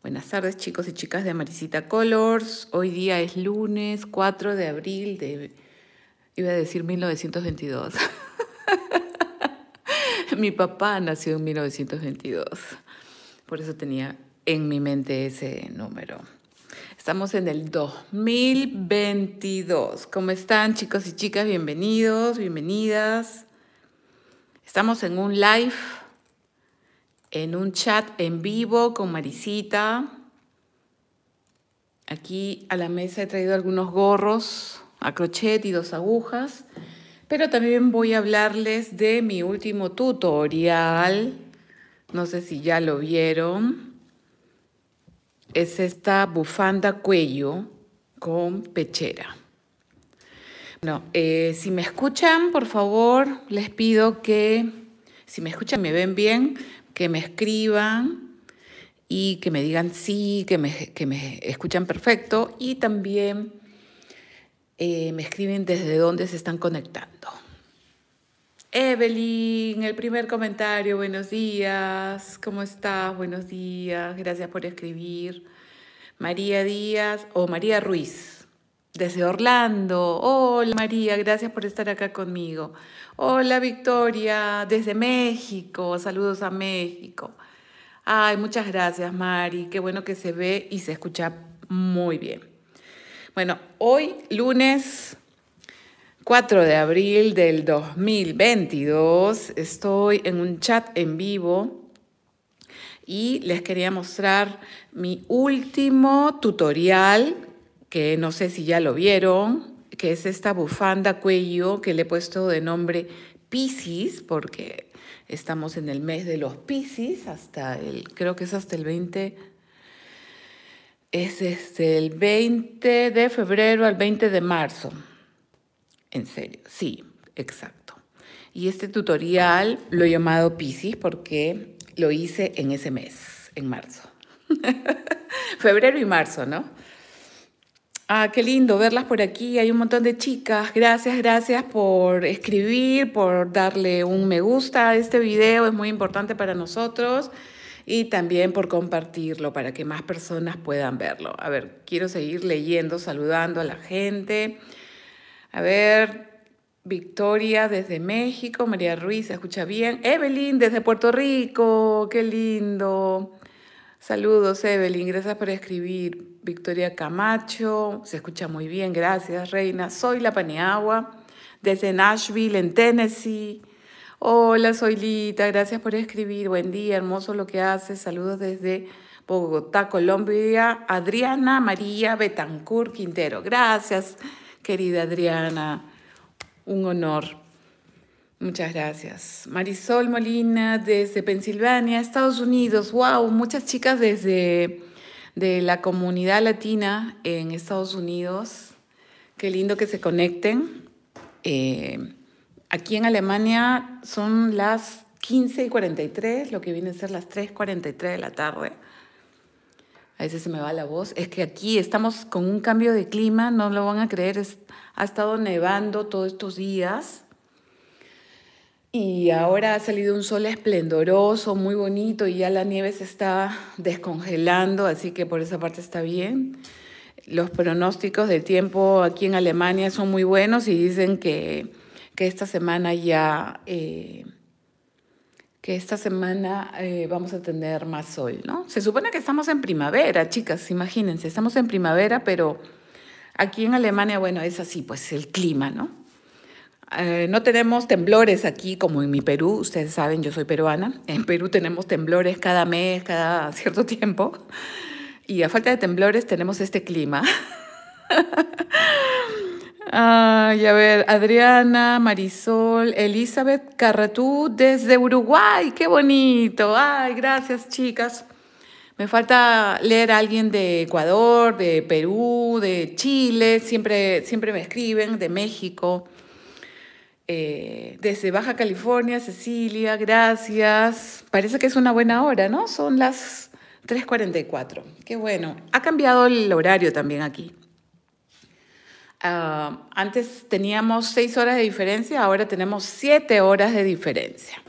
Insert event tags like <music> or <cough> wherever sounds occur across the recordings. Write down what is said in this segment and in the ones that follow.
Buenas tardes chicos y chicas de Maricita Colors. Hoy día es lunes 4 de abril de, iba a decir 1922. <laughs> mi papá nació en 1922, por eso tenía en mi mente ese número. Estamos en el 2022. ¿Cómo están chicos y chicas? Bienvenidos, bienvenidas. Estamos en un live en un chat en vivo con Marisita. Aquí a la mesa he traído algunos gorros a crochet y dos agujas, pero también voy a hablarles de mi último tutorial. No sé si ya lo vieron. Es esta bufanda cuello con pechera. Bueno, eh, si me escuchan, por favor, les pido que, si me escuchan, me ven bien, que me escriban y que me digan sí, que me, escuchan perfecto y también eh, me escriben desde dónde se están conectando. Evelyn, el primer comentario, buenos días, ¿cómo estás? Buenos días, gracias por escribir. María Díaz o María Ruiz, desde Orlando. Hola María, gracias por estar acá conmigo. Hola Victoria, desde México. Saludos a México. Ay, muchas gracias Mari. Qué bueno que se ve y se escucha muy bien. Bueno, hoy lunes 4 de abril del 2022 estoy en un chat en vivo y les quería mostrar mi último tutorial que no sé si ya lo vieron, que es esta bufanda cuello que le he puesto de nombre Piscis, porque estamos en el mes de los Piscis, hasta el, creo que es hasta el 20, es este, el 20 de febrero al 20 de marzo. En serio, sí, exacto. Y este tutorial lo he llamado Piscis porque lo hice en ese mes, en marzo. <laughs> febrero y marzo, ¿no? Ah, qué lindo verlas por aquí. Hay un montón de chicas. Gracias, gracias por escribir, por darle un me gusta a este video. Es muy importante para nosotros. Y también por compartirlo para que más personas puedan verlo. A ver, quiero seguir leyendo, saludando a la gente. A ver, Victoria desde México, María Ruiz, ¿se escucha bien? Evelyn desde Puerto Rico, qué lindo. Saludos, Evelyn. Gracias por escribir. Victoria Camacho, se escucha muy bien. Gracias, Reina. Soy La Paniagua, desde Nashville, en Tennessee. Hola, soy Lita. Gracias por escribir. Buen día, hermoso lo que haces. Saludos desde Bogotá, Colombia. Adriana María Betancourt Quintero. Gracias, querida Adriana. Un honor. Muchas gracias. Marisol Molina desde Pensilvania, Estados Unidos. ¡Wow! Muchas chicas desde de la comunidad latina en Estados Unidos. Qué lindo que se conecten. Eh, aquí en Alemania son las 15 y 43, lo que viene a ser las 3.43 de la tarde. A veces se me va la voz. Es que aquí estamos con un cambio de clima, no lo van a creer. ha estado nevando todos estos días. Y ahora ha salido un sol esplendoroso, muy bonito, y ya la nieve se está descongelando, así que por esa parte está bien. Los pronósticos de tiempo aquí en Alemania son muy buenos y dicen que, esta semana ya, eh, que esta semana eh, vamos a tener más sol, ¿no? Se supone que estamos en primavera, chicas, imagínense, estamos en primavera, pero aquí en Alemania, bueno, es así, pues el clima, ¿no? Eh, no tenemos temblores aquí como en mi Perú, ustedes saben, yo soy peruana. En Perú tenemos temblores cada mes, cada cierto tiempo. Y a falta de temblores tenemos este clima. <laughs> Y a ver, Adriana, Marisol, Elizabeth Carratú desde Uruguay, qué bonito. Ay, gracias chicas. Me falta leer a alguien de Ecuador, de Perú, de Chile, siempre, siempre me escriben, de México. Eh, desde Baja California, Cecilia, gracias. Parece que es una buena hora, ¿no? Son las 3.44. Qué bueno. Ha cambiado el horario también aquí. Ah, antes teníamos seis horas de diferencia, ahora tenemos siete horas de diferencia.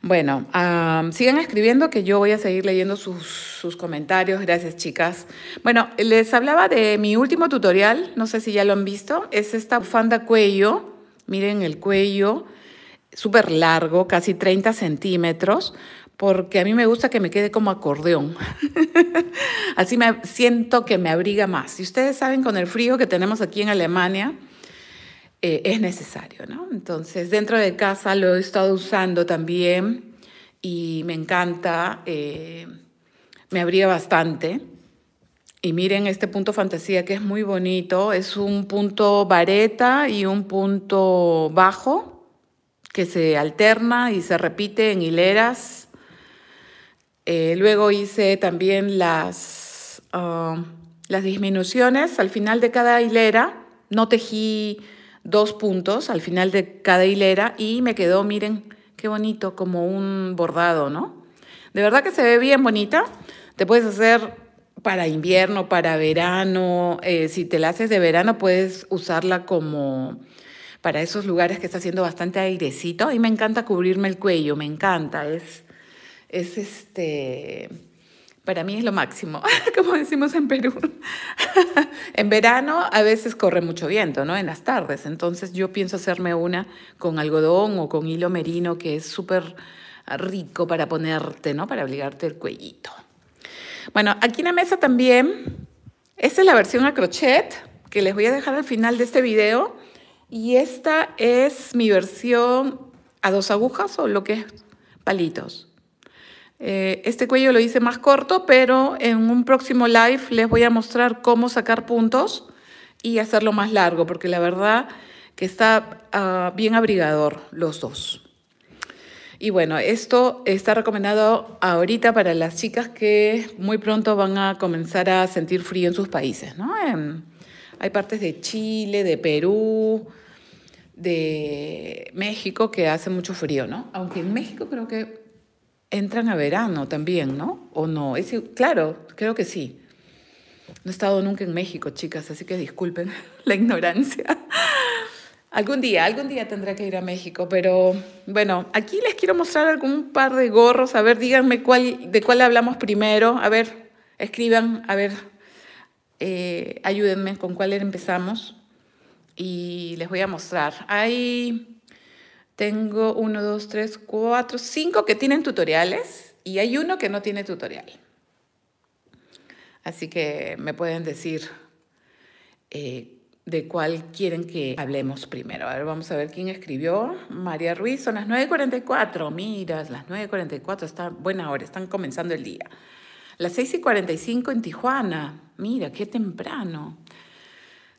Bueno, ah, sigan escribiendo que yo voy a seguir leyendo sus, sus, comentarios. Gracias, chicas. Bueno, les hablaba de mi último tutorial, no sé si ya lo han visto. Es esta bufanda cuello Miren el cuello, súper largo, casi 30 centímetros, porque a mí me gusta que me quede como acordeón. <laughs> Así me siento que me abriga más. Y ustedes saben con el frío que tenemos aquí en Alemania, eh, es necesario, ¿no? Entonces, dentro de casa lo he estado usando también y me encanta, eh, me abriga bastante. Y miren este punto fantasía que es muy bonito. Es un punto vareta y un punto bajo que se alterna y se repite en hileras. Eh, luego hice también las, um, las disminuciones al final de cada hilera. No tejí dos puntos al final de cada hilera y me quedó, miren, qué bonito, como un bordado, ¿no? De verdad que se ve bien bonita. Te puedes hacer para invierno, para verano. Eh, si te la haces de verano, puedes usarla como para esos lugares que está haciendo bastante airecito. Y me encanta cubrirme el cuello, me encanta. Es, es este. Para mí es lo máximo, <laughs> como decimos en Perú. <laughs> en verano a veces corre mucho viento, ¿no? En las tardes. Entonces yo pienso hacerme una con algodón o con hilo merino, que es súper rico para ponerte, ¿no? Para obligarte el cuellito. Bueno, aquí en la mesa también, esta es la versión a crochet que les voy a dejar al final de este video. Y esta es mi versión a dos agujas o lo que es palitos. Eh, este cuello lo hice más corto, pero en un próximo live les voy a mostrar cómo sacar puntos y hacerlo más largo, porque la verdad que está ah, bien abrigador los dos. Y bueno, esto está recomendado ahorita para las chicas que muy pronto van a comenzar a sentir frío en sus países, ¿no? Em, hay partes de Chile, de Perú, de México que hace mucho frío, ¿no? Aunque en México creo que entran a verano también, ¿no? ¿O no? claro, creo que sí. No he estado nunca en México, chicas, así que disculpen <laughs> la ignorancia. Algún día, algún día tendrá que ir a México, pero bueno, aquí les quiero mostrar algún par de gorros. A ver, díganme cuál, de cuál hablamos primero. A ver, escriban, a ver, eh, ayúdenme con cuál empezamos. Y les voy a mostrar. Hay, tengo uno, dos, tres, cuatro, cinco que tienen tutoriales y hay uno que no tiene tutorial. Así que me pueden decir eh, de cuál quieren que hablemos primero. A ver, vamos a ver quién escribió. María Ruiz, son las 9.44. Miras, las 9.44, está buena hora, están comenzando el día. Las 6.45 en Tijuana. Mira, qué temprano.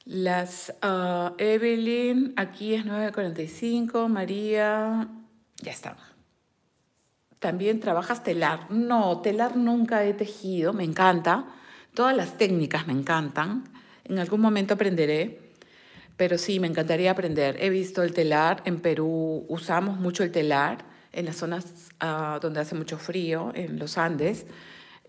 Las ah, Evelyn, aquí es 9.45. María, ya está. También trabajas telar. No, telar nunca he tejido, me encanta. Todas las técnicas me encantan en algún momento aprenderé, pero sí, me encantaría aprender. He visto el telar, en Perú usamos mucho el telar, en las zonas ah, donde hace mucho frío, en los Andes,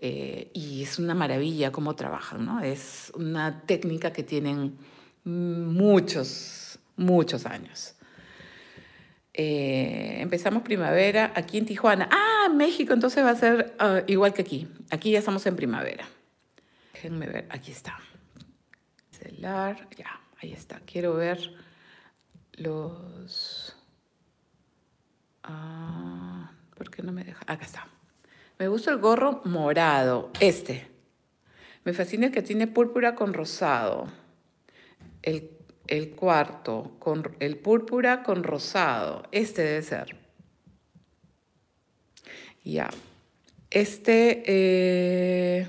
eh, y es una maravilla cómo trabajan, ¿no? Es una técnica que tienen muchos, muchos años. Eh, empezamos primavera aquí en Tijuana. Ah, México entonces va a ser ah, igual que aquí. Aquí ya estamos en primavera. Déjenme ver, aquí está. Ya, ahí está. Quiero ver los... Ah, ¿Por qué no me deja? Acá está. Me gusta el gorro morado, este. Me fascina que tiene púrpura con rosado. El, cuarto, con, el púrpura con rosado. Este debe ser. Ya. Este... Eh,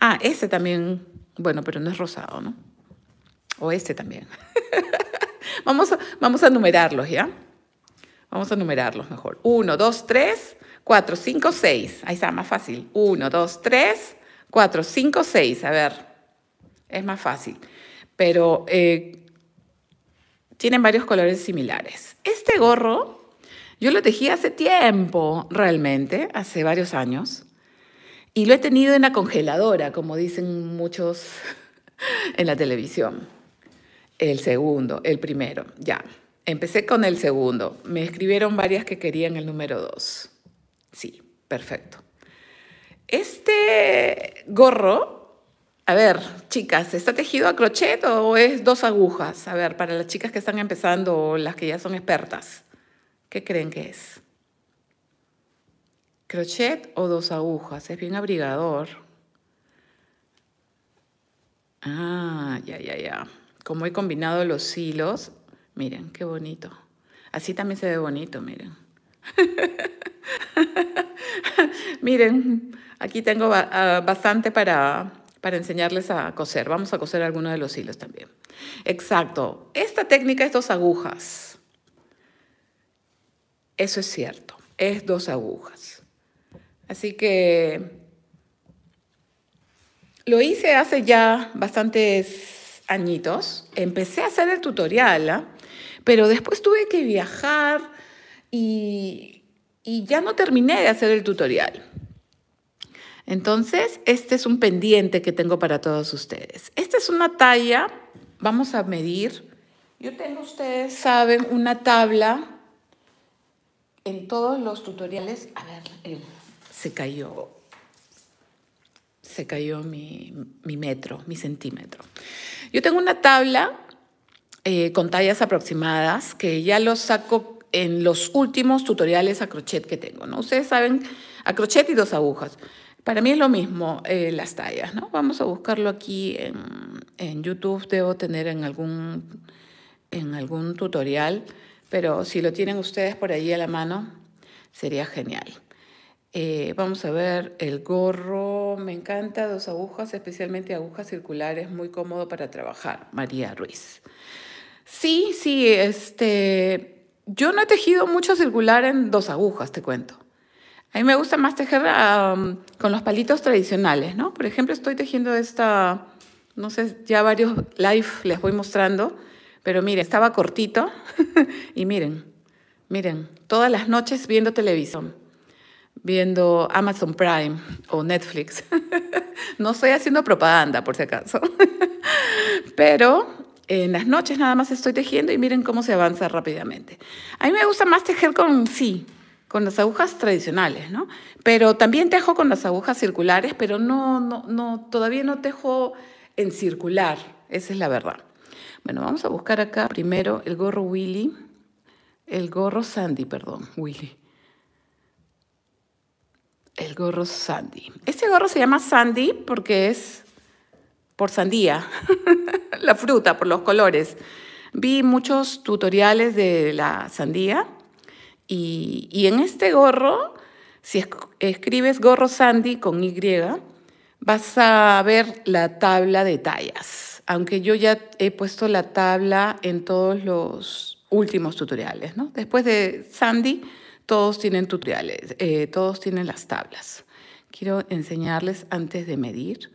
ah, este también bueno, pero no es rosado, ¿no? O este también. <laughs> vamos, a, vamos a numerarlos, ¿ya? Vamos a numerarlos mejor. Uno, dos, tres, cuatro, cinco, seis. Ahí está, más fácil. Uno, dos, tres, cuatro, cinco, seis. A ver, es más fácil. Pero eh, tienen varios colores similares. Este gorro yo lo tejí hace tiempo, realmente, hace varios años. Y lo he tenido en la congeladora, como dicen muchos <laughs> en la televisión. El segundo, el primero, ya. Empecé con el segundo. Me escribieron varias que querían el número dos. Sí, perfecto. Este gorro, a ver, chicas, ¿está tejido a crochet o es dos agujas? A ver, para las chicas que están empezando o las que ya son expertas, ¿qué creen que es? crochet o dos agujas, es bien abrigador. Ah, ya, ya, ya. Como he combinado los hilos, miren, qué bonito. Así también se ve bonito, miren. <laughs> miren, aquí tengo ah, bastante para, enseñarles a coser. Vamos a coser algunos de los hilos también. Exacto. Esta técnica es dos agujas. Eso es cierto, es dos agujas. Así que lo hice hace ya bastantes añitos. Empecé a hacer el tutorial, ¿ah? pero después tuve que viajar y, ya no terminé de hacer el tutorial. Entonces, este es un pendiente que tengo para todos ustedes. Esta es una talla, vamos a medir. Yo tengo, ustedes saben, una tabla en todos los tutoriales. A ver, el se cayó, se cayó mi, metro, mi centímetro. Yo tengo una tabla eh, con tallas aproximadas que ya lo saco en los últimos tutoriales a crochet que tengo, ¿no? Ustedes saben, a crochet y dos agujas. Para mí es lo mismo eh, las tallas, ¿no? Vamos a buscarlo aquí en, en, YouTube, debo tener en algún, en algún tutorial, pero si lo tienen ustedes por ahí a la mano, sería genial. Eh, vamos a ver el gorro, me encanta, dos agujas, especialmente agujas circulares, muy cómodo para trabajar, María Ruiz. Sí, sí, este, yo no he tejido mucho circular en dos agujas, te cuento. A mí me gusta más tejer con los palitos tradicionales, ¿no? Por ejemplo, estoy tejiendo esta, no sé, ya varios live les voy mostrando, pero miren, estaba cortito <laughs> y miren, miren, todas las noches viendo televisión viendo Amazon Prime o Netflix. <laughs> no estoy haciendo propaganda, por si acaso. <laughs> Pero en las noches nada más estoy tejiendo y miren cómo se avanza rápidamente. A mí me gusta más tejer con sí, con las agujas tradicionales, ¿no? Pero también tejo con las agujas circulares, pero no, no, no, todavía no tejo en circular, esa es la verdad. Bueno, vamos a buscar acá primero el gorro Willy, el gorro Sandy, perdón, Willy. El gorro Sandy. Este gorro se llama Sandy porque es por sandía, <laughs> la fruta, por los colores. Vi muchos tutoriales de la sandía y, en este gorro, si escribes gorro Sandy con Y, vas a ver la tabla de tallas, aunque yo ya he puesto la tabla en todos los últimos tutoriales. ¿no? Después de Sandy, todos tienen tutoriales, eh, todos tienen las tablas. Quiero enseñarles antes de medir.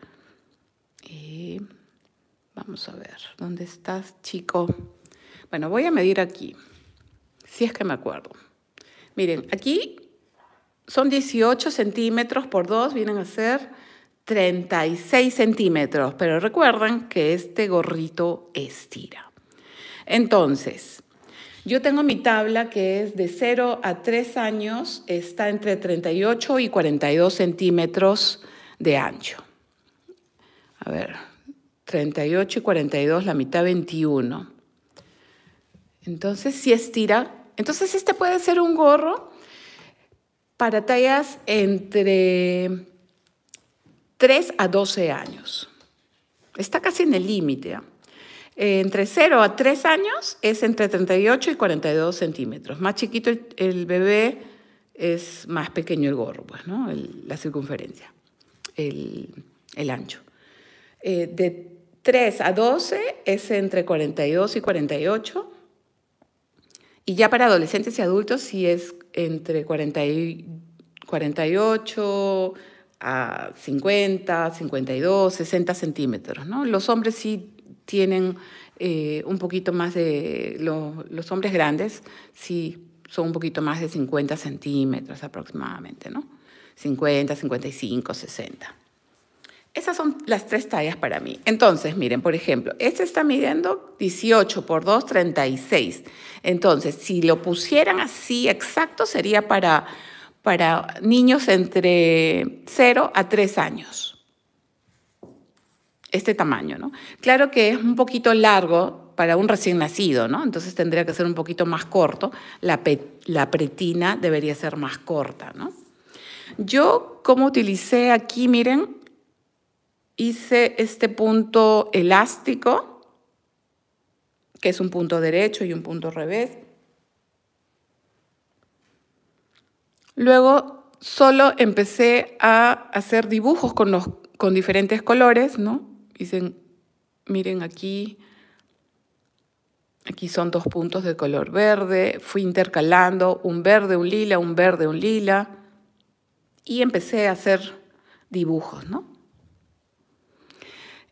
vamos a ver, ¿dónde estás, chico? Bueno, voy a medir aquí, si es que me acuerdo. Miren, aquí son 18 centímetros por 2, vienen a ser 36 centímetros, pero recuerden que este gorrito estira. Entonces, yo tengo mi tabla que es de 0 a 3 años, está entre 38 y 42 centímetros de ancho. A ver, 38 y 42, la mitad 21. Entonces, si estira, entonces este puede ser un gorro para tallas entre 3 a 12 años. Está casi en el límite. ¿eh? Eh, entre 0 a 3 años es entre 38 y 42 centímetros. Más chiquito el, bebé es más pequeño el gorro, pues, la circunferencia, el, ancho. Eh, de 3 a 12 es entre 42 y 48. Y ya para adolescentes y adultos sí es entre 48 a 50, 52, 60 centímetros. Los hombres sí tienen eh, un poquito más de, los hombres grandes sí son un poquito más de 50 centímetros aproximadamente, ¿no? 50, 55, 60. Esas son las tres tallas para mí. Entonces, miren, por ejemplo, este está midiendo 18 por 2, 36. Entonces, si lo pusieran así exacto, sería para, para niños entre 0 a 3 años este tamaño, ¿no? Claro que es un poquito largo para un recién nacido, ¿no? Entonces tendría que ser un poquito más corto, la, pretina debería ser más corta, ¿no? Yo, como utilicé aquí, miren, hice este punto elástico, que es un punto derecho y un punto revés. Luego solo empecé a hacer dibujos con, los, con diferentes colores, ¿no? Dicen, miren aquí, aquí son dos puntos de color verde, fui intercalando un verde, un lila, un verde, un lila, y empecé a hacer dibujos, ¿no?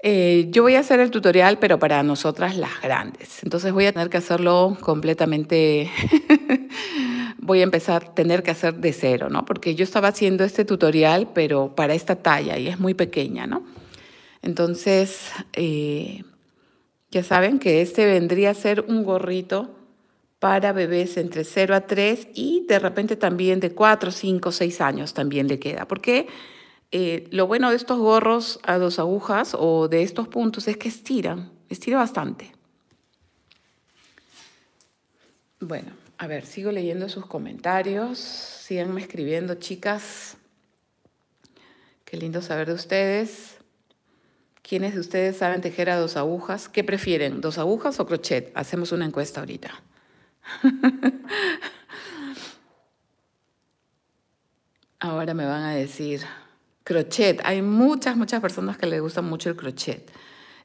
Eh, yo voy a hacer el tutorial, pero para nosotras las grandes. Entonces voy a tener que hacerlo completamente... <laughs> voy a empezar a tener que hacer de cero, ¿no? Porque yo estaba haciendo este tutorial, pero para esta talla y es muy pequeña, ¿no? Entonces, eh, ya saben que este vendría a ser un gorrito para bebés entre 0 a 3 y de repente también de 4, 5, 6 años también le queda. Porque eh, lo bueno de estos gorros a dos agujas o de estos puntos es que estiran, estiran bastante. Bueno, a ver, sigo leyendo sus comentarios, síganme escribiendo chicas. Qué lindo saber de ustedes. ¿Quiénes de ustedes saben tejer a dos agujas? ¿Qué prefieren, dos agujas o crochet? Hacemos una encuesta ahorita. <laughs> Ahora me van a decir, crochet. Hay muchas, muchas personas que les gusta mucho el crochet.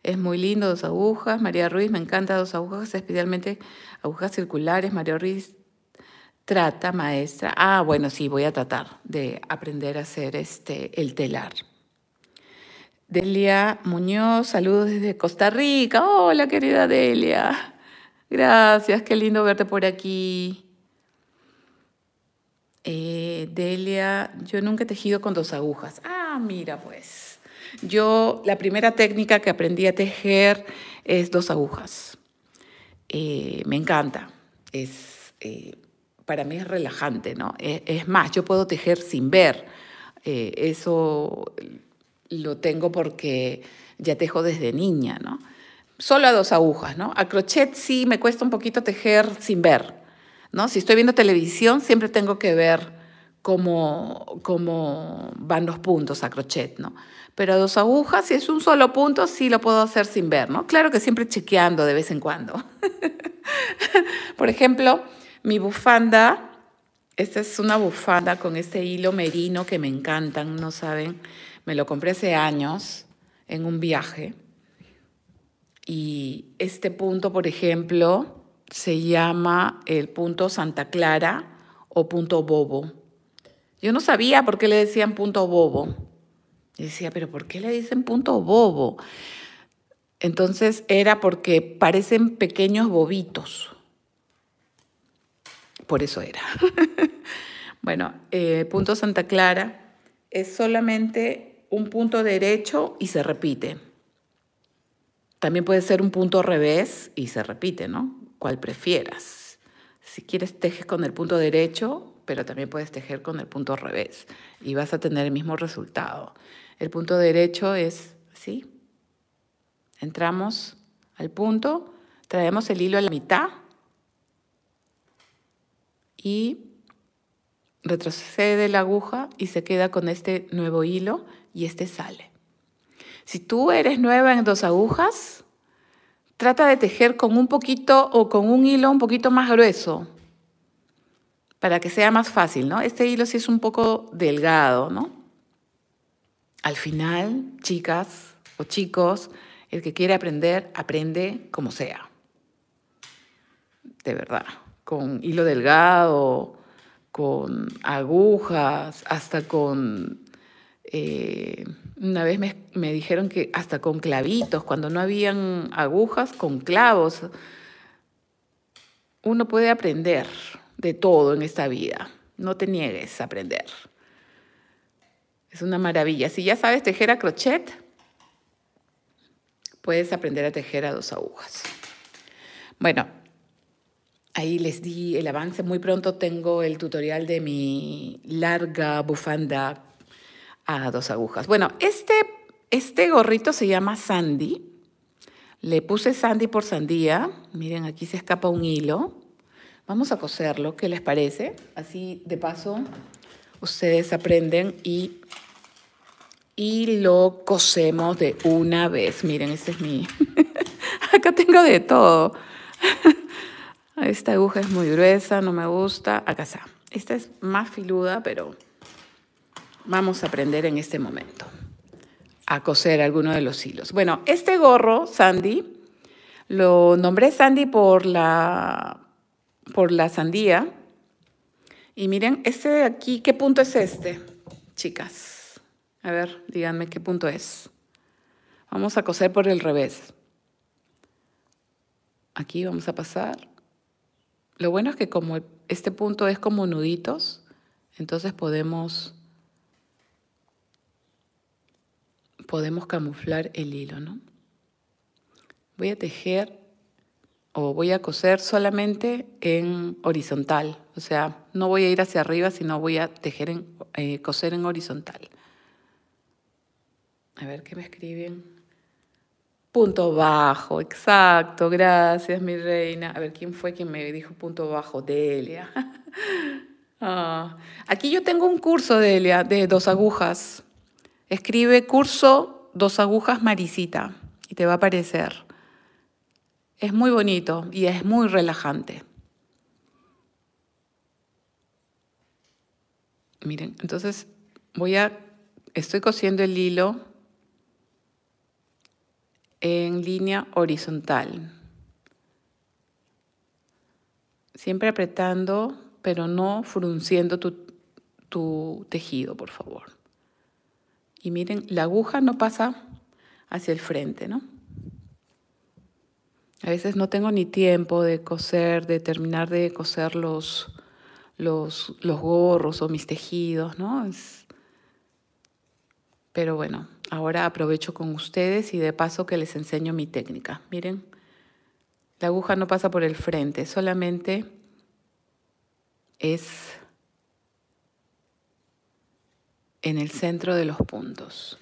Es muy lindo, dos agujas. María Ruiz, me encanta dos agujas, especialmente agujas circulares. María Ruiz trata, maestra. Ah, bueno, sí, voy a tratar de aprender a hacer este, el telar. Delia Muñoz, saludos desde Costa Rica. Hola, querida Delia. Gracias, qué lindo verte por aquí. Eh, Delia, yo nunca he tejido con dos agujas. Ah, mira, pues. Yo, la primera técnica que aprendí a tejer es dos agujas. Eh, me encanta. Es, eh, para mí es relajante, ¿no? Es, es, más, yo puedo tejer sin ver. eso lo tengo porque ya tejo desde niña, ¿no? Solo a dos agujas, ¿no? A crochet sí me cuesta un poquito tejer sin ver, ¿no? Si estoy viendo televisión, siempre tengo que ver cómo, cómo van los puntos a crochet, ¿no? Pero a dos agujas, si es un solo punto, sí lo puedo hacer sin ver, ¿no? Claro que siempre chequeando de vez en cuando. <laughs> Por ejemplo, mi bufanda, esta es una bufanda con este hilo merino que me encantan, ¿no saben? Me lo compré hace años en un viaje. Y este punto, por ejemplo, se llama el punto Santa Clara o punto bobo. Yo no sabía por qué le decían punto bobo. decía, pero ¿por qué le dicen punto bobo? Entonces era porque parecen pequeños bobitos. Por eso era. <laughs> bueno, eh, punto Santa Clara es solamente un punto derecho y se repite. También puede ser un punto revés y se repite, ¿no? Cual prefieras. Si quieres, tejes con el punto derecho, pero también puedes tejer con el punto revés y vas a tener el mismo resultado. El punto derecho es, así. Entramos al punto, traemos el hilo a la mitad y retrocede la aguja y se queda con este nuevo hilo y este sale. Si tú eres nueva en dos agujas, trata de tejer con un poquito o con un hilo un poquito más grueso para que sea más fácil, ¿no? Este hilo sí es un poco delgado, ¿no? Al final, chicas o chicos, el que quiere aprender, aprende como sea. De verdad, con hilo delgado, con agujas, hasta con eh, una vez me, me, dijeron que hasta con clavitos, cuando no habían agujas, con clavos. Uno puede aprender de todo en esta vida. No te niegues a aprender. Es una maravilla. Si ya sabes tejer a crochet, puedes aprender a tejer a dos agujas. Bueno, ahí les di el avance. Muy pronto tengo el tutorial de mi larga bufanda a dos agujas. Bueno, este, este gorrito se llama Sandy. Le puse Sandy por sandía. Miren, aquí se escapa un hilo. Vamos a coserlo, ¿qué les parece? Así de paso ustedes aprenden y, y lo cosemos de una vez. Miren, este es mi... <laughs> Acá tengo de todo. <laughs> Esta aguja es muy gruesa, no me gusta. Acá está. Esta es más filuda, pero vamos a aprender en este momento a coser alguno de los hilos. Bueno, este gorro, Sandy, lo nombré Sandy por la, por la sandía. Y miren, este de aquí, ¿qué punto es este, chicas? A ver, díganme qué punto es. Vamos a coser por el revés. Aquí vamos a pasar. Lo bueno es que como este punto es como nuditos, entonces podemos podemos camuflar el hilo, ¿no? Voy a tejer o voy a coser solamente en horizontal, o sea, no voy a ir hacia arriba, sino voy a tejer en, eh, coser en horizontal. A ver qué me escriben. Punto bajo, exacto, gracias mi reina. A ver, ¿quién fue quien me dijo punto bajo? Delia. <laughs> Ah, aquí yo tengo un curso, Delia, de dos agujas. Escribe curso dos agujas maricita y te va a aparecer. Es muy bonito y es muy relajante. Miren, entonces voy a, estoy cosiendo el hilo en línea horizontal. Siempre apretando, pero no frunciendo tu tejido, por favor. Y miren, la aguja no pasa hacia el frente, ¿no? A veces no tengo ni tiempo de coser, de terminar de coser los, los, los gorros o mis tejidos, ¿no? Pero bueno, ahora aprovecho con ustedes y de paso que les enseño mi técnica. Miren, la aguja no pasa por el frente, solamente es en el centro de los puntos.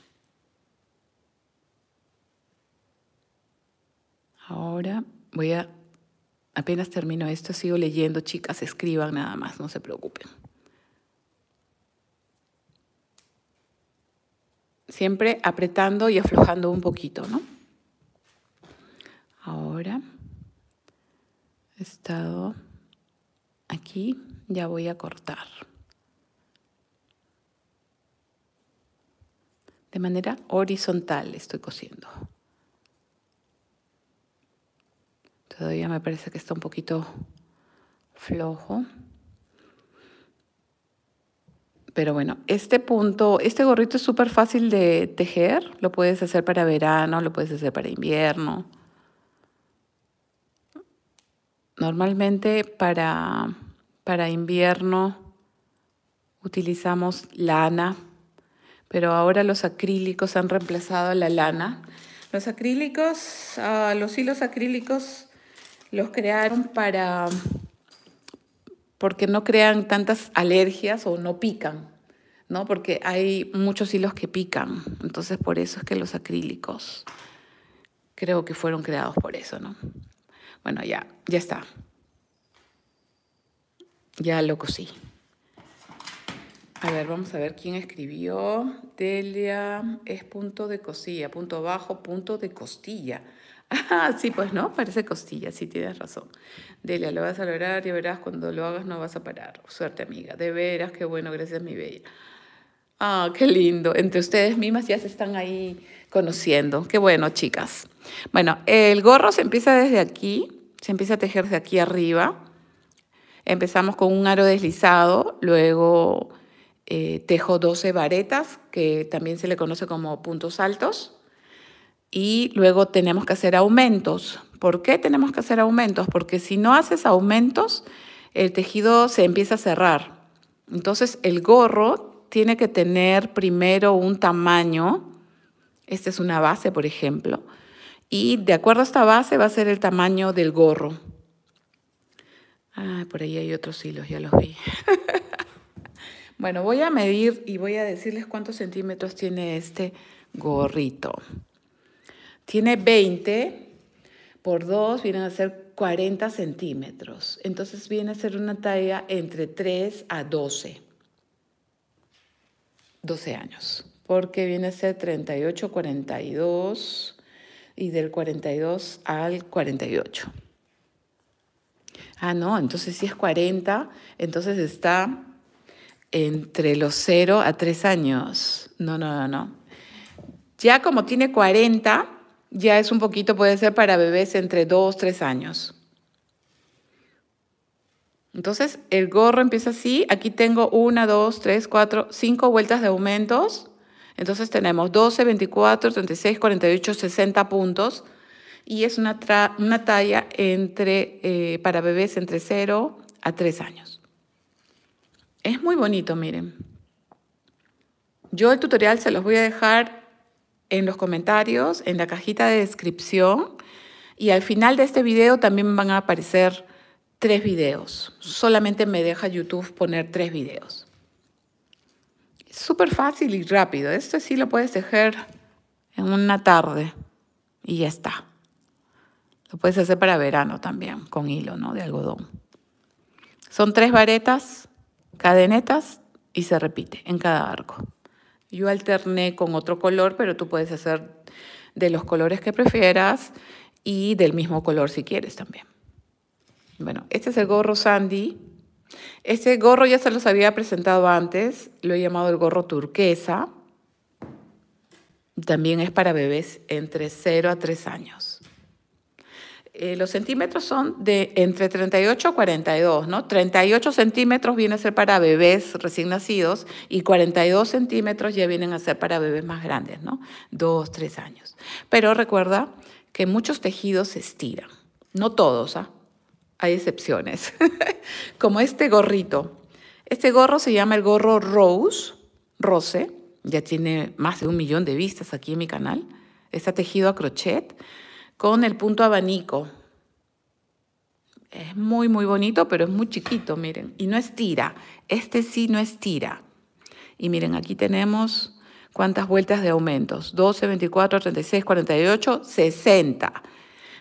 Ahora voy a, apenas termino esto, sigo leyendo, chicas, escriban nada más, no se preocupen. Siempre apretando y aflojando un poquito, ¿no? Ahora he estado aquí, ya voy a cortar. de manera horizontal estoy cosiendo. Todavía me parece que está un poquito flojo. Pero bueno, este punto, este gorrito es súper fácil de tejer. Lo puedes hacer para verano, lo puedes hacer para invierno. Normalmente para, para invierno utilizamos lana pero ahora los acrílicos han reemplazado la lana. Los acrílicos, ah, los hilos acrílicos los crearon para porque no crean tantas alergias o no pican, ¿no? Porque hay muchos hilos que pican, entonces por eso es que los acrílicos creo que fueron creados por eso, ¿no? Bueno, ya, ya está. Ya lo cosí. A ver, vamos a ver quién escribió. Delia es punto de costilla, punto bajo, punto de costilla. <laughs> Ah, sí, pues no, parece costilla, sí tienes razón. Delia, lo vas a lograr y verás cuando lo hagas no vas a parar. Suerte, amiga. De veras, qué bueno, gracias, mi bella. Ah, qué lindo. Entre ustedes mismas ya se están ahí conociendo. Qué bueno, chicas. Bueno, el gorro se empieza desde aquí, se empieza a tejer desde aquí arriba. Empezamos con un aro deslizado, luego eh, tejo 12 varetas, que también se le conoce como puntos altos. Y luego tenemos que hacer aumentos. ¿Por qué tenemos que hacer aumentos? Porque si no haces aumentos, el tejido se empieza a cerrar. Entonces el gorro tiene que tener primero un tamaño. Esta es una base, por ejemplo. Y de acuerdo a esta base va a ser el tamaño del gorro. Ah, por ahí hay otros hilos, ya los vi. <laughs> Bueno, voy a medir y voy a decirles cuántos centímetros tiene este gorrito. Tiene 20 por 2, vienen a ser 40 centímetros. Entonces viene a ser una talla entre 3 a 12. 12 años, porque viene a ser 38, 42 y del 42 al 48. Ah, no, entonces si es 40, entonces está entre los 0 a 3 años. No, no, no, no. Ya como tiene 40, ya es un poquito, puede ser para bebés entre 2, 3 años. Entonces el gorro empieza así. Aquí tengo 1, 2, 3, 4, 5 vueltas de aumentos. Entonces tenemos 12, 24, 36, 48, 60 puntos. Y es una, una talla entre, eh, para bebés entre 0 a 3 años. Es muy bonito, miren. Yo el tutorial se los voy a dejar en los comentarios, en la cajita de descripción. Y al final de este video también van a aparecer tres videos. Solamente me deja YouTube poner tres videos. Súper fácil y rápido. Esto sí lo puedes tejer en una tarde y ya está. Lo puedes hacer para verano también, con hilo ¿no? de algodón. Son tres varetas cadenetas y se repite en cada arco. Yo alterné con otro color, pero tú puedes hacer de los colores que prefieras y del mismo color si quieres también. Bueno, este es el gorro Sandy. Este gorro ya se los había presentado antes, lo he llamado el gorro turquesa. También es para bebés entre 0 a 3 años. Eh, los centímetros son de entre 38 a 42, ¿no? 38 centímetros viene a ser para bebés recién nacidos y 42 centímetros ya vienen a ser para bebés más grandes, ¿no? Dos, tres años. Pero recuerda que muchos tejidos se estiran, no todos, ¿ah? Hay excepciones, <laughs> como este gorrito. Este gorro se llama el gorro Rose, Rose, ya tiene más de un millón de vistas aquí en mi canal. Está tejido a crochet con el punto abanico. Es muy, muy bonito, pero es muy chiquito, miren. Y no estira. Este sí no estira. Y miren, aquí tenemos cuántas vueltas de aumentos. 12, 24, 36, 48, 60.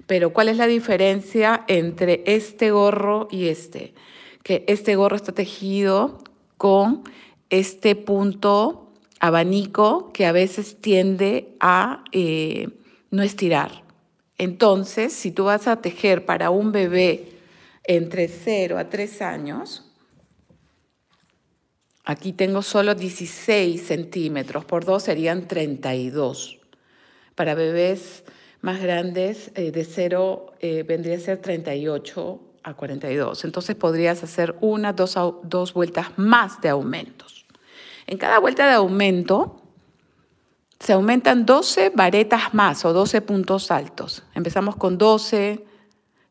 Pero ¿cuál es la diferencia entre este gorro y este? Que este gorro está tejido con este punto abanico que a veces tiende a eh, no estirar. Entonces, si tú vas a tejer para un bebé entre 0 a 3 años, aquí tengo solo 16 centímetros, por 2 serían 32. Para bebés más grandes, eh, de 0 eh, vendría a ser 38 a 42. Entonces podrías hacer una, dos, dos vueltas más de aumentos. En cada vuelta de aumento, se aumentan 12 varetas más o 12 puntos altos. Empezamos con 12,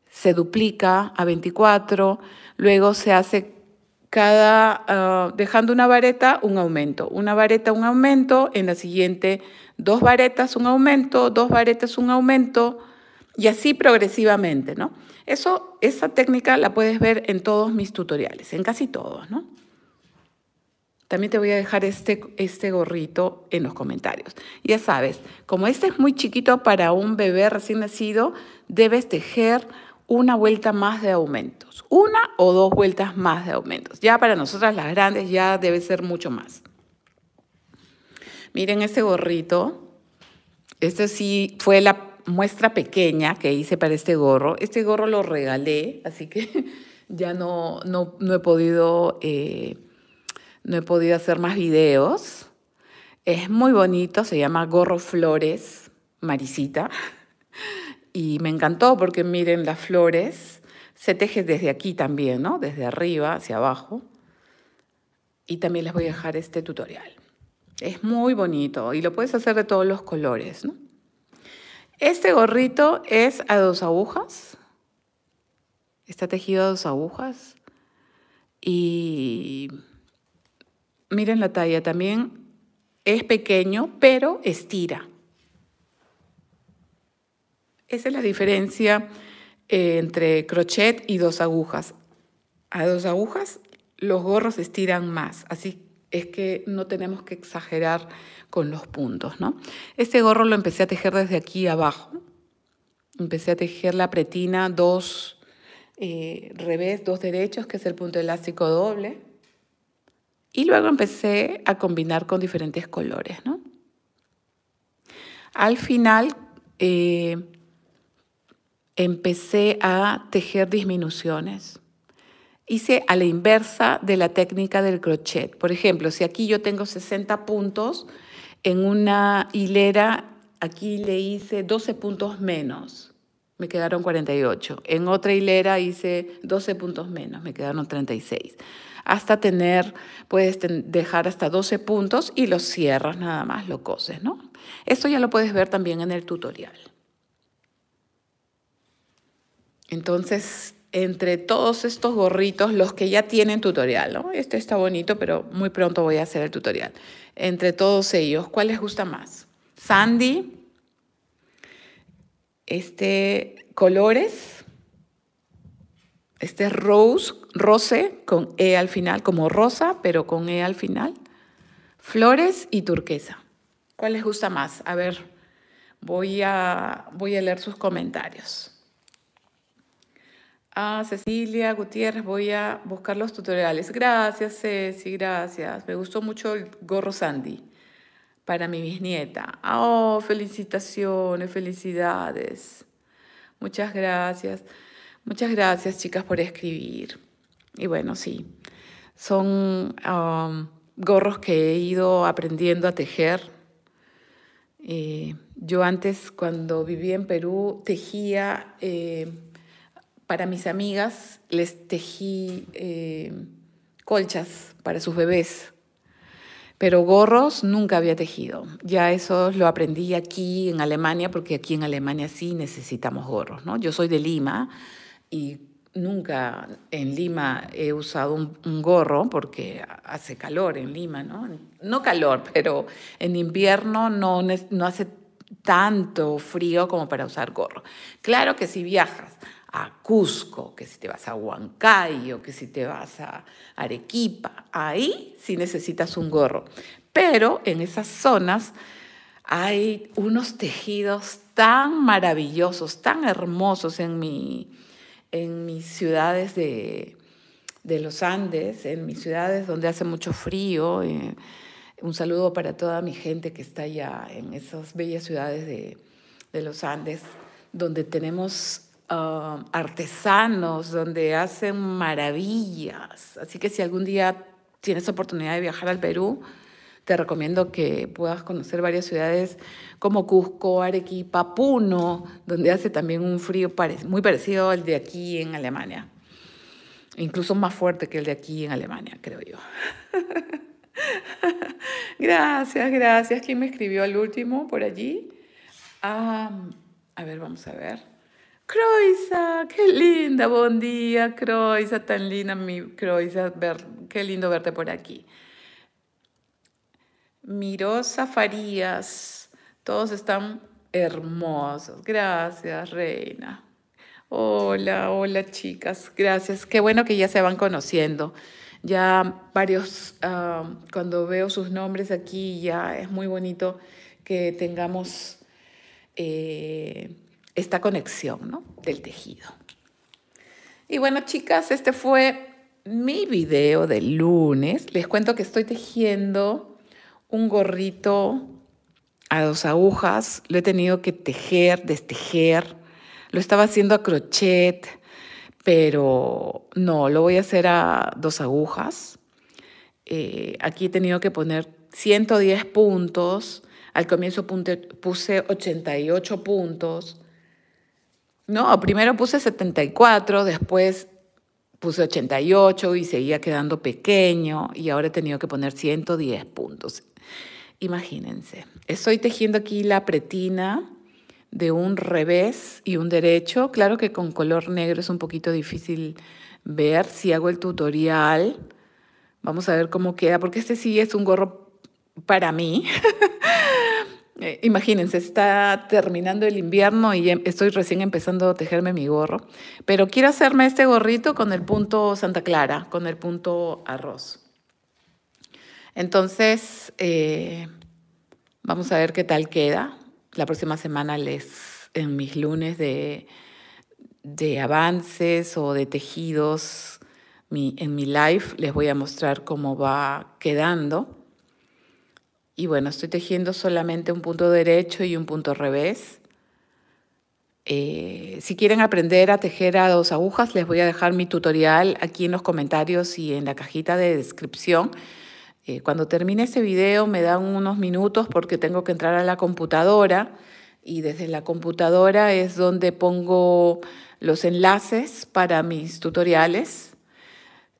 se duplica a 24, luego se hace cada, ah, dejando una vareta, un aumento, una vareta, un aumento, en la siguiente dos varetas, un aumento, dos varetas, un aumento, y así progresivamente, ¿no? Eso, esa técnica la puedes ver en todos mis tutoriales, en casi todos, ¿no? También te voy a dejar este, este gorrito en los comentarios. Ya sabes, como este es muy chiquito para un bebé recién nacido, debes tejer una vuelta más de aumentos, una o dos vueltas más de aumentos. Ya para nosotras las grandes ya debe ser mucho más. Miren este gorrito. Esto sí fue la muestra pequeña que hice para este gorro. Este gorro lo regalé, así que <laughs> ya no, no, he podido eh, no he podido hacer más videos. Es muy bonito, se llama Gorro Flores Marisita. Y me encantó porque miren las flores, se teje desde aquí también, ¿no? Desde arriba hacia abajo. Y también les voy a dejar este tutorial. Es muy bonito y lo puedes hacer de todos los colores, ¿no? Este gorrito es a dos agujas. Está tejido a dos agujas. Y miren la talla, también es pequeño, pero estira. Esa es la diferencia eh, entre crochet y dos agujas. A dos agujas los gorros estiran más, así es que no tenemos que exagerar con los puntos, ¿no? Este gorro lo empecé a tejer desde aquí abajo. Empecé a tejer la pretina dos eh, revés, dos derechos, que es el punto elástico doble. Y luego empecé a combinar con diferentes colores, ¿no? Al final eh, empecé a tejer disminuciones. Hice a la inversa de la técnica del crochet. Por ejemplo, si aquí yo tengo 60 puntos, en una hilera aquí le hice 12 puntos menos, me quedaron 48. En otra hilera hice 12 puntos menos, me quedaron 36 hasta tener, puedes dejar hasta 12 puntos y los cierras nada más, lo coses, ¿no? Esto ya lo puedes ver también en el tutorial. Entonces, entre todos estos gorritos, los que ya tienen tutorial, ¿no? Este está bonito, pero muy pronto voy a hacer el tutorial. Entre todos ellos, ¿cuál les gusta más? Sandy, este, colores, este es Rose, Rose con E al final, como rosa, pero con E al final. Flores y turquesa. ¿Cuál les gusta más? A ver, voy a, voy a leer sus comentarios. Ah, Cecilia Gutiérrez, voy a buscar los tutoriales. Gracias, Ceci, gracias. Me gustó mucho el gorro Sandy para mi bisnieta. Oh, felicitaciones, felicidades. Muchas gracias. Muchas gracias chicas por escribir. Y bueno, sí, son um, gorros que he ido aprendiendo a tejer. Eh, yo antes, cuando vivía en Perú, tejía eh, para mis amigas, les tejí eh, colchas para sus bebés. Pero gorros nunca había tejido. Ya eso lo aprendí aquí en Alemania, porque aquí en Alemania sí necesitamos gorros, ¿no? Yo soy de Lima, y nunca en Lima he usado un, gorro porque hace calor en Lima, ¿no? No calor, pero en invierno no, no hace tanto frío como para usar gorro. Claro que si viajas a Cusco, que si te vas a Huancayo, que si te vas a Arequipa, ahí sí necesitas un gorro. Pero en esas zonas hay unos tejidos tan maravillosos, tan hermosos en mi en mis ciudades de, los Andes, en mis ciudades donde hace mucho frío. Eh, un saludo para toda mi gente que está allá en esas bellas ciudades de, los Andes, donde tenemos um, artesanos, donde hacen maravillas. Así que si algún día tienes oportunidad de viajar al Perú, te recomiendo que puedas conocer varias ciudades como Cusco, Arequipa, Puno, donde hace también un frío muy parecido al de aquí en Alemania. Incluso más fuerte que el de aquí en Alemania, creo yo. <laughs> gracias, gracias. ¿Quién me escribió al último por allí? a ver, vamos a ver. Croiza, qué linda, buen día, Croiza, tan linda mi Croisa, qué lindo verte por aquí. Mirosa Farías. Todos están hermosos. Gracias, Reina. Hola, hola chicas. Gracias. Qué bueno que ya se van conociendo. Ya varios, ah, cuando veo sus nombres aquí, ya es muy bonito que tengamos eh, esta conexión del tejido. Y bueno, chicas, este fue mi video del lunes. Les cuento que estoy tejiendo un gorrito a dos agujas, lo he tenido que tejer, destejer, lo estaba haciendo a crochet, pero no, lo voy a hacer a dos agujas. Eh, aquí he tenido que poner 110 puntos, al comienzo puse 88 puntos, no, primero puse 74, después puse 88 y seguía quedando pequeño y ahora he tenido que poner 110 puntos. Imagínense, estoy tejiendo aquí la pretina de un revés y un derecho. Claro que con color negro es un poquito difícil ver si hago el tutorial. Vamos a ver cómo queda, porque este sí es un gorro para mí. <laughs> Eh, imagínense, está terminando el invierno y em, estoy recién empezando a tejerme mi gorro, pero quiero hacerme este gorrito con el punto Santa Clara, con el punto arroz. Entonces, eh, vamos a ver qué tal queda. La próxima semana en mis lunes de, avances o de tejidos, en mi live les voy a mostrar cómo va quedando. Y bueno, estoy tejiendo solamente un punto derecho y un punto revés. Eh, si quieren aprender a tejer a dos agujas, les voy a dejar mi tutorial aquí en los comentarios y en la cajita de descripción. Eh, cuando termine este video me dan unos minutos porque tengo que entrar a la computadora y desde la computadora es donde pongo los enlaces para mis tutoriales.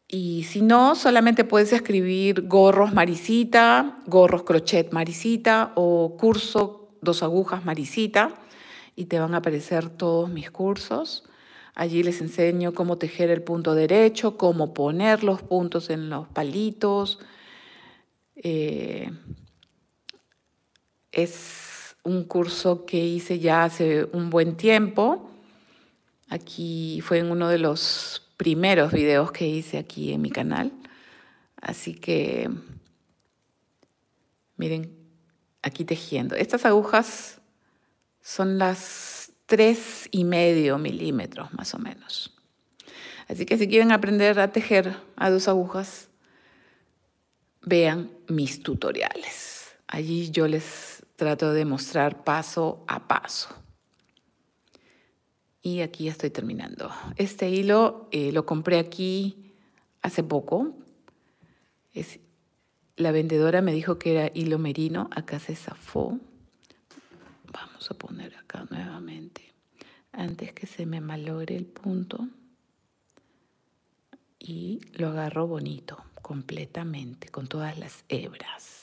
Y si no, solamente puedes escribir gorros maricita gorros crochet maricita o curso dos agujas maricita y te van a aparecer todos mis cursos. Allí les enseño cómo tejer el punto derecho, cómo poner los puntos en los palitos. Eh, es un curso que hice ya hace un buen tiempo. Aquí fue en uno de los primeros videos que hice aquí en mi canal. Así que, miren, aquí tejiendo. Estas agujas son las tres y medio milímetros más o menos. Así que si quieren aprender a tejer a dos agujas, vean mis tutoriales. Allí yo les trato de mostrar paso a paso. Y aquí ya estoy terminando. Este hilo eh, lo compré aquí hace poco. la vendedora me dijo que era hilo merino. Acá se zafó. Vamos a poner acá nuevamente. Antes que se me malore el punto. Y lo agarro bonito, completamente, con todas las hebras.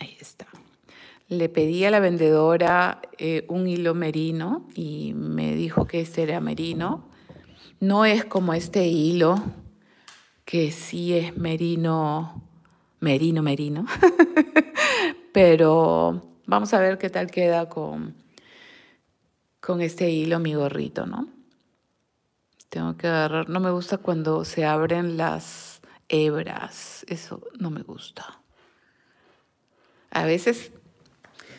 Ahí está. Le pedí a la vendedora eh, un hilo merino y me dijo que este era merino. No es como este hilo, que sí es merino, merino, merino. <laughs> Pero vamos a ver qué tal queda con, con este hilo mi gorrito, ¿no? Tengo que agarrar, no me gusta cuando se abren las hebras, eso no me gusta. A veces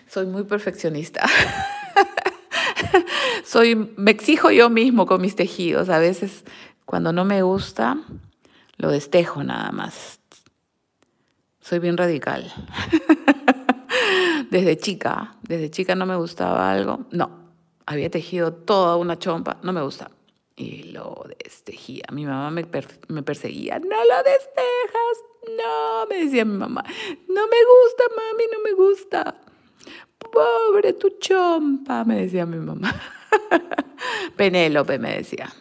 soy muy perfeccionista. <laughs> soy, me exijo yo mismo con mis tejidos. A veces cuando no me gusta, lo destejo nada más. Soy bien radical. <laughs> desde chica, desde chica no me gustaba algo. No, había tejido toda una chompa, no me gusta. Y lo destejía. Mi mamá me, me perseguía. No lo destejas, no, me decía mi mamá, no me gusta, mami, no me gusta. Pobre tu chompa, me decía mi mamá. <laughs> Penélope me decía.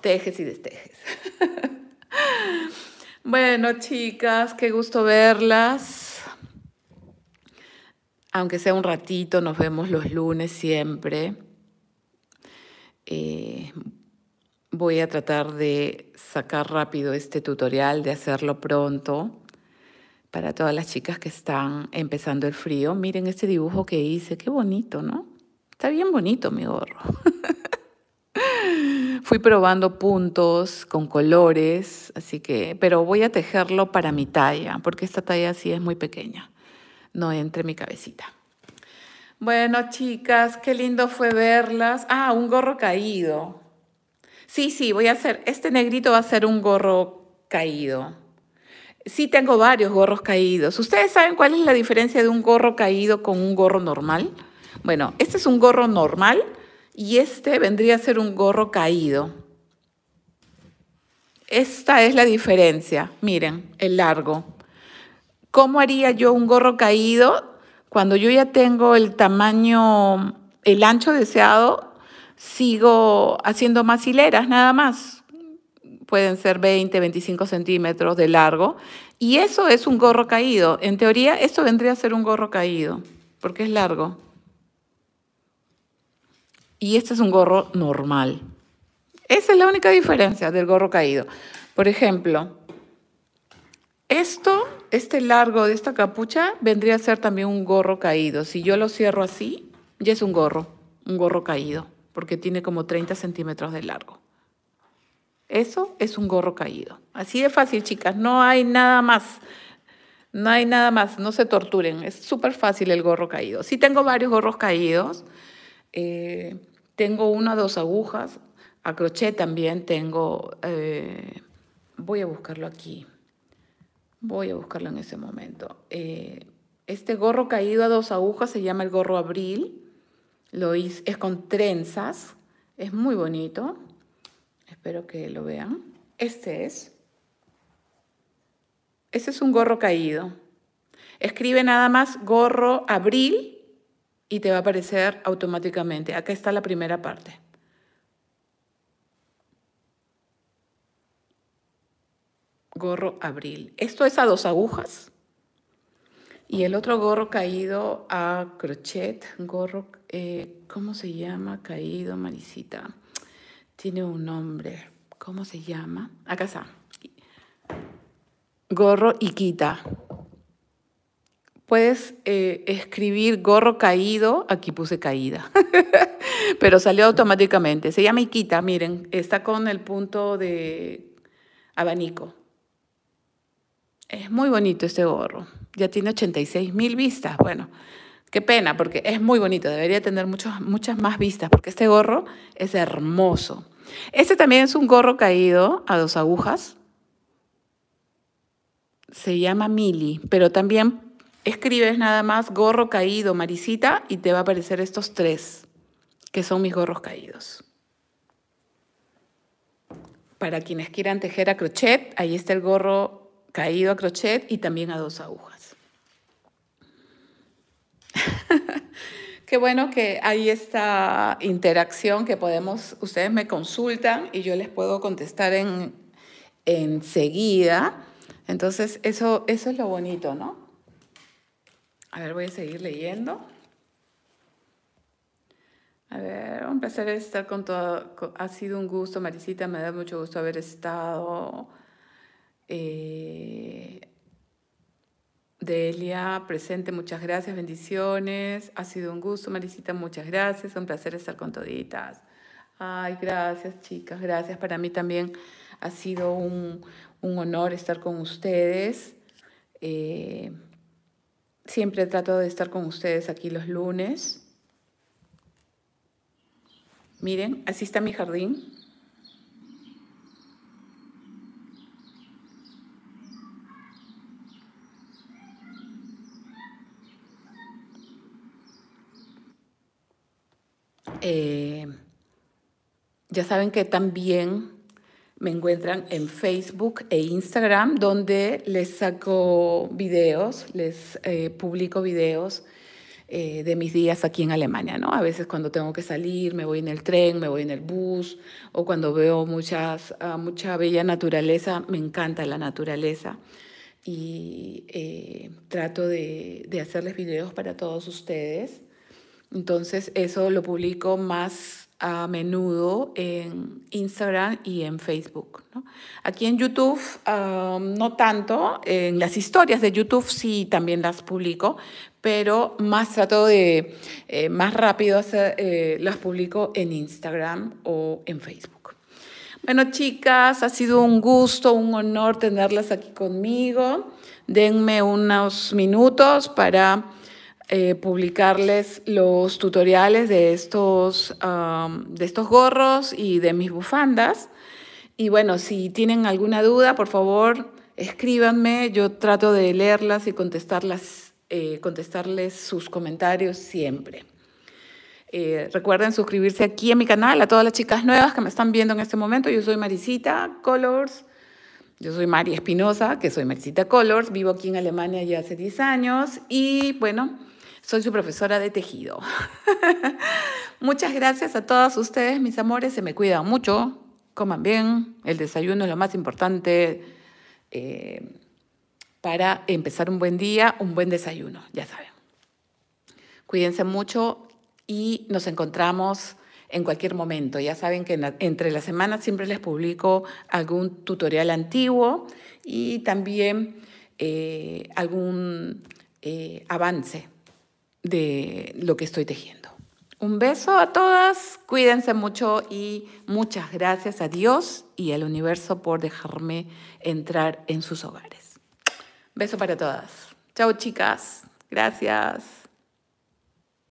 Tejes y destejes. <laughs> bueno, chicas, qué gusto verlas. Aunque sea un ratito, nos vemos los lunes siempre. Eh, Voy a tratar de sacar rápido este tutorial, de hacerlo pronto. Para todas las chicas que están empezando el frío, miren este dibujo que hice, qué bonito, ¿no? Está bien bonito mi gorro. <laughs> Fui probando puntos con colores, así que, pero voy a tejerlo para mi talla, porque esta talla sí es muy pequeña. No entre mi cabecita. Bueno, chicas, qué lindo fue verlas. Ah, un gorro caído. Sí, sí, voy a hacer, este negrito va a ser un gorro caído. Sí, tengo varios gorros caídos. ¿Ustedes saben cuál es la diferencia de un gorro caído con un gorro normal? Bueno, este es un gorro normal y este vendría a ser un gorro caído. Esta es la diferencia. Miren, el largo. ¿Cómo haría yo un gorro caído cuando yo ya tengo el tamaño, el ancho deseado sigo haciendo más hileras nada más. Pueden ser 20, 25 centímetros de largo. Y eso es un gorro caído. En teoría, esto vendría a ser un gorro caído, porque es largo. Y este es un gorro normal. Esa es la única diferencia del gorro caído. Por ejemplo, esto, este largo de esta capucha, vendría a ser también un gorro caído. Si yo lo cierro así, ya es un gorro, un gorro caído porque tiene como 30 centímetros de largo. Eso es un gorro caído. Así de fácil, chicas. No hay nada más. No hay nada más. No se torturen. Es súper fácil el gorro caído. Si tengo varios gorros caídos. Eh, tengo una o dos agujas. A crochet también tengo... Eh, voy a buscarlo aquí. Voy a buscarlo en ese momento. Eh, este gorro caído a dos agujas se llama el gorro abril. Lo hice, es con trenzas, es muy bonito. Espero que lo vean. Este es. Este es un gorro caído. Escribe nada más gorro abril y te va a aparecer automáticamente. Acá está la primera parte. Gorro abril. Esto es a dos agujas. Y el otro gorro caído a crochet, gorro, eh, ¿cómo se llama? Caído, Marisita. Tiene un nombre. ¿Cómo se llama? Acá está. Gorro Iquita. Puedes eh, escribir gorro caído, aquí puse caída, <laughs> pero salió automáticamente. Se llama Iquita, miren, está con el punto de abanico. Es muy bonito este gorro ya tiene 86 mil vistas. Bueno, qué pena, porque es muy bonito, debería tener muchas más vistas, porque este gorro es hermoso. Este también es un gorro caído a dos agujas. Se llama Mili, pero también escribes nada más gorro caído, Maricita, y te va a aparecer estos tres, que son mis gorros caídos. Para quienes quieran tejer a crochet, ahí está el gorro caído a crochet y también a dos agujas. <laughs> Qué bueno que hay esta interacción que podemos, ustedes me consultan y yo les puedo contestar en, enseguida. Entonces, eso, eso es lo bonito, ¿no? A ver, voy a seguir leyendo. A ver, un placer estar con todo. ha sido un gusto, Marisita, me da mucho gusto haber estado. Eh, Delia, presente, muchas gracias, bendiciones. Ha sido un gusto, Marisita, muchas gracias. Un placer estar con toditas. Ay, gracias, chicas, gracias. Para mí también ha sido un, honor estar con ustedes. Eh, siempre trato de estar con ustedes aquí los lunes. Miren, así está mi jardín. Ya saben que también me encuentran en Facebook e Instagram, donde les saco videos, les eh, publico videos eh, de mis días aquí en Alemania, ¿no? A veces cuando tengo que salir, me voy en el tren, me voy en el bus, o cuando veo muchas, ah, mucha bella naturaleza, me encanta la naturaleza. Y eh, trato de, de hacerles videos para todos ustedes. Entonces, eso lo publico más a menudo en Instagram y en Facebook. Aquí en YouTube no tanto, en las historias de YouTube sí también las publico, pero más trato de, eh, más rápido eh, las publico en Instagram o en Facebook. Bueno chicas, ha sido un gusto, un honor tenerlas aquí conmigo. Denme unos minutos para eh, publicarles los tutoriales de estos, de estos gorros y de mis bufandas. Y bueno, si tienen alguna duda, por favor, escríbanme. Yo trato de leerlas y contestarlas, eh, contestarles sus comentarios siempre. Eh, recuerden suscribirse aquí a mi canal, a todas las chicas nuevas que me están viendo en este momento. Yo soy Maricita Colors. Yo soy María Espinosa, que soy Maricita Colors. Vivo aquí en Alemania ya hace 10 años. Y bueno, soy su profesora de tejido. <laughs> Muchas gracias a todos ustedes, mis amores. Se me cuidan mucho. Coman bien. El desayuno es lo más importante eh, para empezar un buen día, un buen desayuno, ya saben. Cuídense mucho y nos encontramos en cualquier momento. Ya saben que entre las semanas siempre les publico algún tutorial antiguo y también eh, algún eh, avance de lo que estoy tejiendo. Un beso a todas, cuídense mucho y muchas gracias a Dios y al universo por dejarme entrar en sus hogares. Beso para todas. Chao chicas, gracias.